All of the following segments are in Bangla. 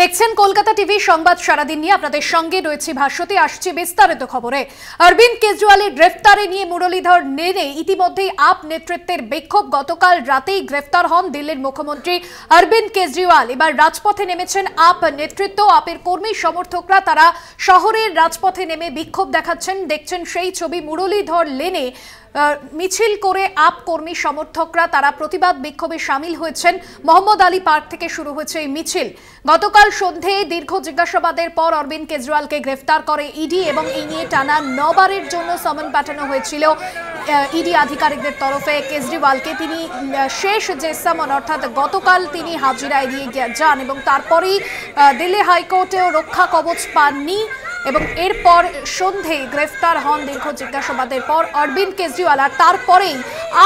দেখছেন কলকাতা টিভি সংবাদ সারাদিন নিয়ে আপনাদের সঙ্গে রয়েছে ভাষ্যতে আসছে বিস্তারিত খবরে অরবিন্দ কেজরিওয়ালের গ্রেফতারে নিয়ে মুরলীধর নেনে ইতিমধ্যেই আপ নেতৃত্বের বিক্ষোভ গতকাল রাতেই গ্রেফতার হন দিল্লির মুখ্যমন্ত্রী অরবিন্দ কেজরিওয়াল এবার রাজপথে নেমেছেন আপ নেতৃত্ব আপের কর্মী সমর্থকরা তারা শহরের রাজপথে নেমে বিক্ষোভ দেখাচ্ছেন দেখছেন সেই ছবি মুরলীধর লেনে মিছিল করে আপ কর্মী সমর্থকরা তারা প্রতিবাদ বিক্ষোভে সামিল হয়েছেন মোহাম্মদ আলী পার্ক থেকে শুরু হয়েছে এই মিছিল গতকাল সন্ধে দীর্ঘ জিজ্ঞাসাবাদের পর অরবিন্দ কেজরিওয়ালকে গ্রেফতার করে ইডি এবং এই নিয়ে টানা নবারের জন্য সমন পাঠানো হয়েছিল ইডি আধিকারিকদের তরফে কেজরিওয়ালকে তিনি শেষ যে সামন অর্থাৎ গতকাল তিনি হাজিরায় এড়িয়ে যান এবং তারপরেই দিল্লি হাইকোর্টেও রক্ষা কবচ পাননি এবং এরপর সন্ধে গ্রেফতার হন দীর্ঘ জিজ্ঞাসাবাদের পর অরবিন্দ কেজরিওয়াল আর তারপরেই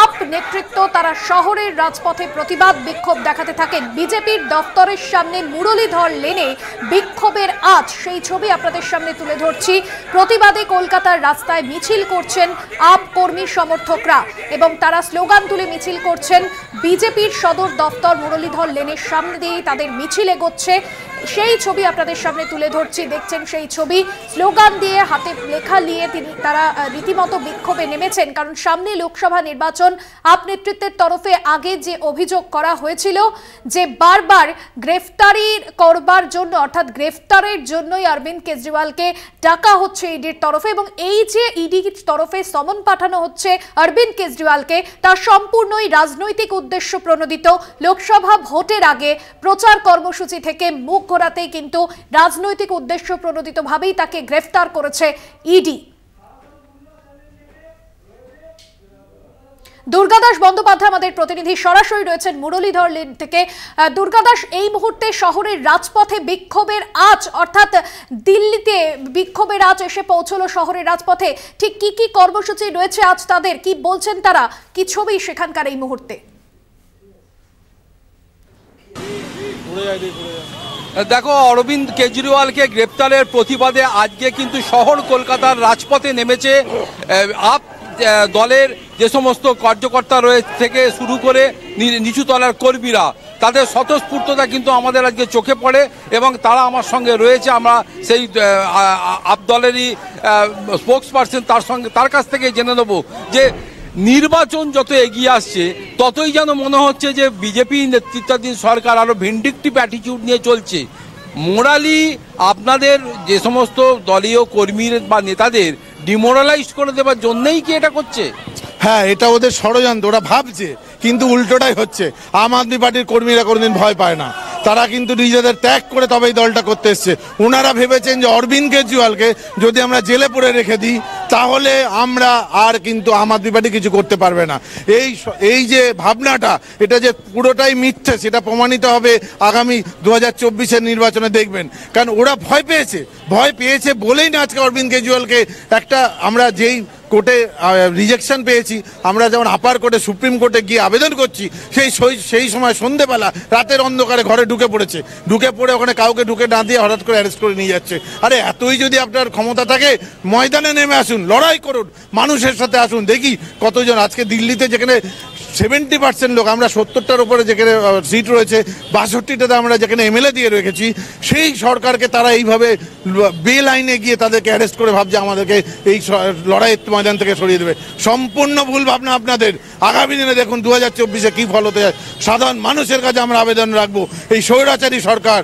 আপ নেতৃত্ব তারা শহরের রাজপথে প্রতিবাদ বিক্ষোভ দেখাতে থাকেন বিজেপির দপ্তরের সামনে মুরলীধর লেনে বিক্ষোভের আজ সেই ছবি আপনাদের সামনে তুলে ধরছি প্রতিবাদে কলকাতার রাস্তায় মিছিল করছেন আপ কর্মী সমর্থকরা এবং তারা স্লোগান তুলে মিছিল করছেন বিজেপির সদর দপ্তর মুরলীধর লেনের সামনে দিয়েই তাদের মিছিল এগোচ্ছে সেই ছবি আপনাদের সামনে তুলে ধরছি দেখছেন সেই ছবি স্লোগান দিয়ে হাতে লেখা নিয়ে তিনি তারা রীতিমতো বিক্ষোভে নেমেছেন কারণ সামনে লোকসভা নির্বাচন আপ নেতৃত্বের তরফে আগে যে অভিযোগ করা হয়েছিল যে বারবার গ্রেফতারি করবার জন্য অর্থাৎ গ্রেফতারের জন্যই অরবিন্দ কেজরিওয়ালকে ডাকা হচ্ছে ইডির তরফে এবং এই যে ইডির তরফে সমন পাঠানো হচ্ছে অরবিন্দ কেজরিওয়ালকে তা সম্পূর্ণই রাজনৈতিক উদ্দেশ্য প্রণোদিত লোকসভা ভোটের আগে প্রচার কর্মসূচি থেকে মুখ করাতে কিন্তু রাজনৈতিক উদ্দেশ্য প্রণোদিত ভাবেই তাকে গ্রেফতার করেছে ইডি দুর্গাদাস বন্দ্যোপাধ্যায় আমাদের প্রতিনিধি সরাসরি রয়েছেন মুরলীধর লেন থেকে দুর্গাদাস এই মুহূর্তে শহরের রাজপথে বিক্ষোভের আজ অর্থাৎ দিল্লিতে বিক্ষোভের আজ এসে পৌঁছলো শহরের রাজপথে ঠিক কি কি কর্মসূচি রয়েছে আজ তাদের কি বলছেন তারা কি ছবি সেখানকার এই মুহূর্তে দেখো অরবিন্দ কেজরিওয়ালকে গ্রেপ্তারের প্রতিবাদে আজকে কিন্তু শহর কলকাতার রাজপথে নেমেছে আপ দলের যে সমস্ত কার্যকর্তা রয়েছে থেকে শুরু করে নিচুতলার কর্মীরা তাদের স্বতঃস্ফূর্ততা কিন্তু আমাদের আজকে চোখে পড়ে এবং তারা আমার সঙ্গে রয়েছে আমরা সেই আপ দলেরই স্পোক্স পার্সন তার সঙ্গে তার কাছ থেকে জেনে নেব যে নির্বাচন যত এগিয়ে আসছে ততই যেন মনে হচ্ছে যে বিজেপি নেতৃত্বাধীন সরকার আরও ভিন্ডিকটিভ অ্যাটিটিউড নিয়ে চলছে মোরালি আপনাদের যে সমস্ত দলীয় কর্মীর বা নেতাদের ডিমোরালাইজ করে দেওয়ার জন্যই কি এটা করছে হ্যাঁ এটা ওদের ষড়যন্ত্র ওরা ভাবছে কিন্তু উল্টোটাই হচ্ছে আম আদমি পার্টির কর্মীরা কোনোদিন ভয় পায় না তারা কিন্তু নিজেদের ত্যাগ করে তবে এই দলটা করতে এসছে ওনারা ভেবেছেন যে অরবিন্দ কেজরিওয়ালকে যদি আমরা জেলে পড়ে রেখে দিই তাহলে আমরা আর কিন্তু আম আদমি পার্টি কিছু করতে পারবে না এই এই যে ভাবনাটা এটা যে পুরোটাই মিথ্যে সেটা প্রমাণিত হবে আগামী দু হাজার নির্বাচনে দেখবেন কারণ ওরা ভয় পেয়েছে ভয় পেয়েছে বলেই না আজকে অরবিন্দ কেজরিওয়ালকে একটা আমরা যেই কোর্টে রিজেকশন পেয়েছি আমরা যেমন আপার কোর্টে সুপ্রিম কোর্টে গিয়ে আবেদন করছি সেই সেই সময় সন্ধেবেলা রাতের অন্ধকারে ঘরে ঢুকে পড়েছে ঢুকে পড়ে ওখানে কাউকে ঢুকে না দিয়ে হঠাৎ করে অ্যারেস্ট করে নিয়ে যাচ্ছে আরে এতই যদি আপনার ক্ষমতা থাকে ময়দানে নেমে আসুন লড়াই করুন মানুষের সাথে আসুন দেখি কতজন আজকে দিল্লিতে যেখানে সেভেন্টি পার্সেন্ট লোক আমরা সত্তরটার উপরে যেখানে সিট রয়েছে বাষট্টিটাতে আমরা যেখানে এমএলএ দিয়ে রেখেছি সেই সরকারকে তারা এইভাবে বেলাইনে গিয়ে তাদেরকে অ্যারেস্ট করে ভাবছে আমাদেরকে এই লড়াইয়ের ময়দান থেকে সরিয়ে দেবে সম্পূর্ণ ভুল ভাবনা আপনাদের আগামী দিনে দেখুন দু হাজার চব্বিশে কী ফল হতে যায় সাধারণ মানুষের কাছে আমরা আবেদন রাখবো এই স্বৈরাচারী সরকার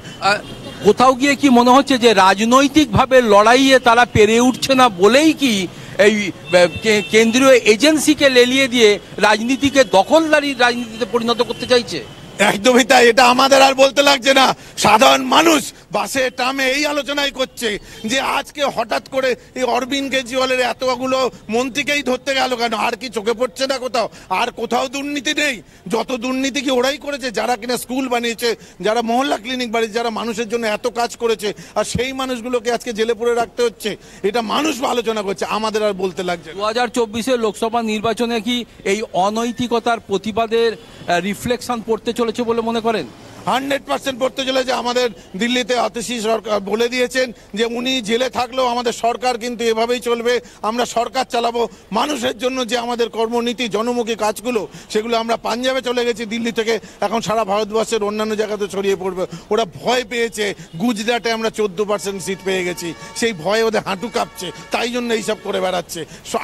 কোথাও গিয়ে কি মনে হচ্ছে যে রাজনৈতিকভাবে লড়াইয়ে তারা পেরে উঠছে না বলেই কি এই কেন্দ্রীয় এজেন্সিকে লেলিয়ে দিয়ে রাজনীতিকে দখলদারির রাজনীতিতে পরিণত করতে চাইছে একদমই তাই এটা আমাদের আর বলতে লাগছে না সাধারণ মানুষ বাসে টামে এই আলোচনাই করছে যে আজকে হঠাৎ করে এই অরবিন্দ কেজরিওয়ালের এতগুলো মন্ত্রীকেই ধরতে গেল কেন আর কি চোখে পড়ছে না কোথাও আর কোথাও দুর্নীতি নেই যত দুর্নীতি কি ওরাই করেছে যারা কিনা স্কুল বানিয়েছে যারা মহল্লা ক্লিনিক বানিয়েছে যারা মানুষের জন্য এত কাজ করেছে আর সেই মানুষগুলোকে আজকে জেলে পড়ে রাখতে হচ্ছে এটা মানুষ আলোচনা করছে আমাদের আর বলতে লাগছে দু হাজার চব্বিশের লোকসভা নির্বাচনে কি এই অনৈতিকতার প্রতিবাদের রিফ্লেকশন পড়তে চলেছে বলে মনে করেন হান্ড্রেড পার্সেন্ট পড়তে চলেছে আমাদের দিল্লিতে অতিশী সরকার বলে দিয়েছেন যে উনি জেলে থাকলেও আমাদের সরকার কিন্তু এভাবেই চলবে আমরা সরকার চালাবো মানুষের জন্য যে আমাদের কর্মনীতি জনমুখী কাজগুলো সেগুলো আমরা পাঞ্জাবে চলে গেছি দিল্লি থেকে এখন সারা ভারতবর্ষের অন্যান্য জায়গাতে ছড়িয়ে পড়বে ওরা ভয় পেয়েছে গুজরাটে আমরা চোদ্দ পার্সেন্ট সিট পেয়ে গেছি সেই ভয়ে ওদের হাঁটু কাঁপছে তাই জন্য এইসব করে বেড়াচ্ছে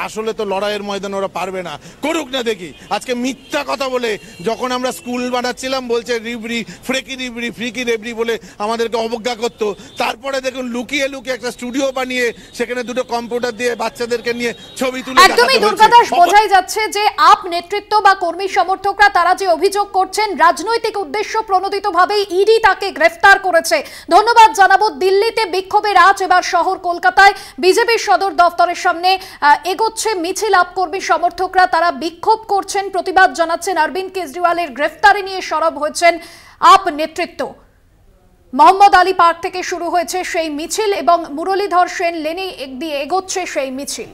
আসলে তো লড়াইয়ের ময়দান ওরা পারবে না করুক না দেখি আজকে মিথ্যা কথা বলে যখন আমরা স্কুল বানাচ্ছিলাম বলছে রিবরি ফ্রেকি রেবড়ি ফ্রিকি রেবড়ি বলে আমাদেরকে অবজ্ঞা করতো তারপরে দেখুন লুকিয়ে লুকিয়ে একটা স্টুডিও বানিয়ে সেখানে দুটো কম্পিউটার দিয়ে বাচ্চাদেরকে নিয়ে ছবি তুলে একদমই দুর্গাদাস বোঝাই যাচ্ছে যে আপ নেতৃত্ব বা কর্মী সমর্থকরা তারা যে অভিযোগ করছেন রাজনৈতিক উদ্দেশ্য প্রণোদিতভাবে ইডি তাকে গ্রেফতার করেছে ধন্যবাদ জানাবো দিল্লিতে বিক্ষোভের আজ এবার শহর কলকাতায় বিজেপি সদর দফতরের সামনে এগোচ্ছে মিছিল আপ কর্মী সমর্থকরা তারা বিক্ষোভ করছেন প্রতিবাদ জানাচ্ছেন অরবিন্দ কেজরিওয়ালের গ্রেফতারি নিয়ে সরব হয়েছেন আপ নেতৃত্ব মোহাম্মদ আলী পার্ক থেকে শুরু হয়েছে সেই মিছিল এবং মুরলীধর সেন লেনে দিয়ে এগোচ্ছে সেই মিছিল